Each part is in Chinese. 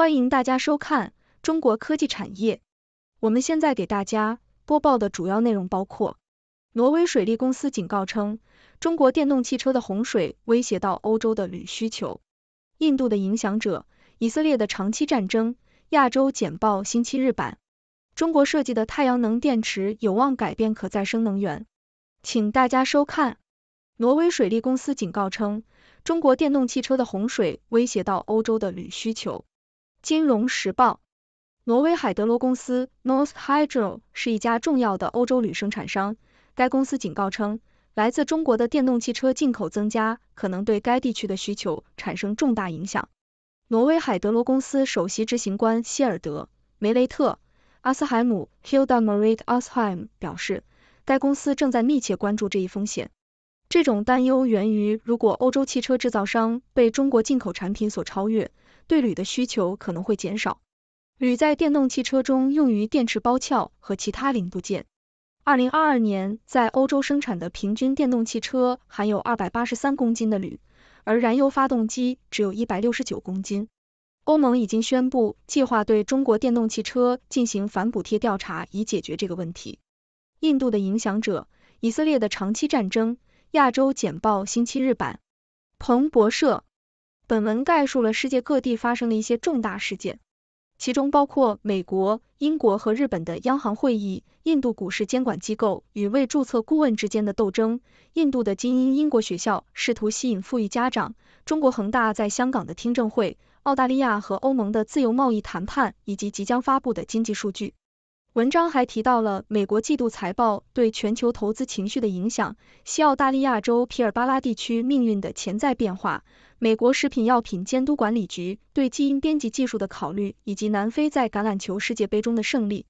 欢迎大家收看中国科技产业。我们现在给大家播报的主要内容包括：挪威水利公司警告称，中国电动汽车的洪水威胁到欧洲的铝需求；印度的影响者；以色列的长期战争；亚洲简报（星期日版）；中国设计的太阳能电池有望改变可再生能源。请大家收看。挪威水利公司警告称，中国电动汽车的洪水威胁到欧洲的铝需求。《金融时报》：挪威海德罗公司 （North Hydro） 是一家重要的欧洲铝生产商。该公司警告称，来自中国的电动汽车进口增加可能对该地区的需求产生重大影响。挪威海德罗公司首席执行官希尔德·梅雷特·阿斯海姆 （Hilda m e r e t Asheim） 表示，该公司正在密切关注这一风险。这种担忧源于如果欧洲汽车制造商被中国进口产品所超越。对铝的需求可能会减少。铝在电动汽车中用于电池包壳和其他零部件。二零二二年，在欧洲生产的平均电动汽车含有二百八十三公斤的铝，而燃油发动机只有一百六十九公斤。欧盟已经宣布计划对中国电动汽车进行反补贴调查，以解决这个问题。印度的影响者，以色列的长期战争，亚洲简报星期日版，彭博社。本文概述了世界各地发生的一些重大事件，其中包括美国、英国和日本的央行会议，印度股市监管机构与未注册顾问之间的斗争，印度的精英英国学校试图吸引富裕家长，中国恒大在香港的听证会，澳大利亚和欧盟的自由贸易谈判，以及即将发布的经济数据。文章还提到了美国季度财报对全球投资情绪的影响，西澳大利亚州皮尔巴拉地区命运的潜在变化。美国食品药品监督管理局对基因编辑技术的考虑，以及南非在橄榄球世界杯中的胜利。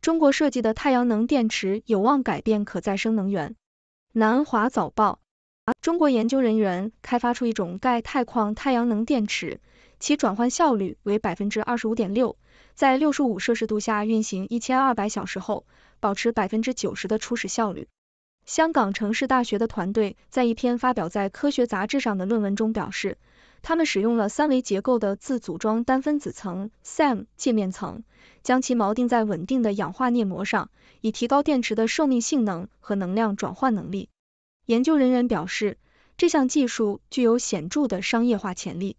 中国设计的太阳能电池有望改变可再生能源。南华早报：中国研究人员开发出一种钙钛矿太阳能电池，其转换效率为百分之二十五点六，在六十五摄氏度下运行一千二百小时后，保持百分之九十的初始效率。香港城市大学的团队在一篇发表在《科学》杂志上的论文中表示，他们使用了三维结构的自组装单分子层 （SAM） 界面层，将其锚定在稳定的氧化镍膜上，以提高电池的寿命性能和能量转换能力。研究人员表示，这项技术具有显著的商业化潜力。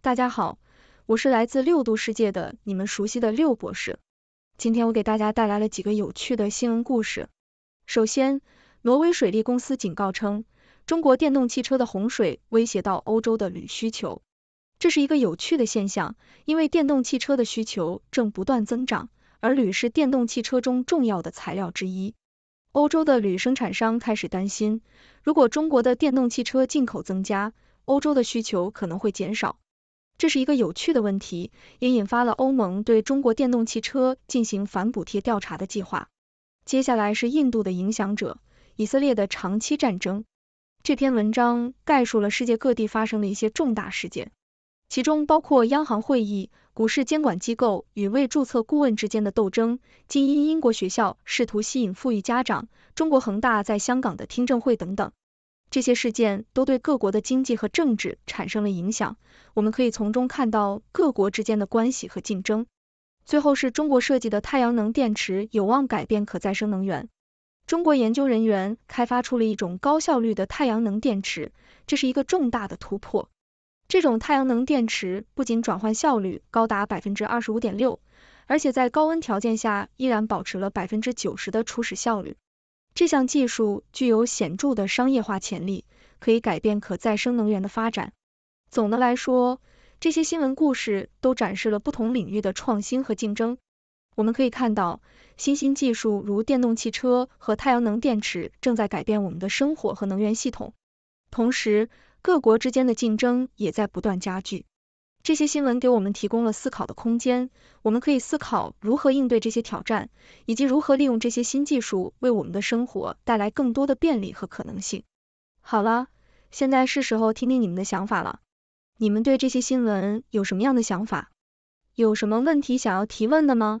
大家好，我是来自六度世界的你们熟悉的六博士，今天我给大家带来了几个有趣的新闻故事。首先，挪威水利公司警告称，中国电动汽车的洪水威胁到欧洲的铝需求。这是一个有趣的现象，因为电动汽车的需求正不断增长，而铝是电动汽车中重要的材料之一。欧洲的铝生产商开始担心，如果中国的电动汽车进口增加，欧洲的需求可能会减少。这是一个有趣的问题，也引发了欧盟对中国电动汽车进行反补贴调查的计划。接下来是印度的影响者。以色列的长期战争。这篇文章概述了世界各地发生的一些重大事件，其中包括央行会议、股市监管机构与未注册顾问之间的斗争、精英英国学校试图吸引富裕家长、中国恒大在香港的听证会等等。这些事件都对各国的经济和政治产生了影响。我们可以从中看到各国之间的关系和竞争。最后是中国设计的太阳能电池有望改变可再生能源。中国研究人员开发出了一种高效率的太阳能电池，这是一个重大的突破。这种太阳能电池不仅转换效率高达百分之二十五点六，而且在高温条件下依然保持了百分之九十的初始效率。这项技术具有显著的商业化潜力，可以改变可再生能源的发展。总的来说，这些新闻故事都展示了不同领域的创新和竞争。我们可以看到，新兴技术如电动汽车和太阳能电池正在改变我们的生活和能源系统。同时，各国之间的竞争也在不断加剧。这些新闻给我们提供了思考的空间。我们可以思考如何应对这些挑战，以及如何利用这些新技术为我们的生活带来更多的便利和可能性。好了，现在是时候听听你们的想法了。你们对这些新闻有什么样的想法？有什么问题想要提问的吗？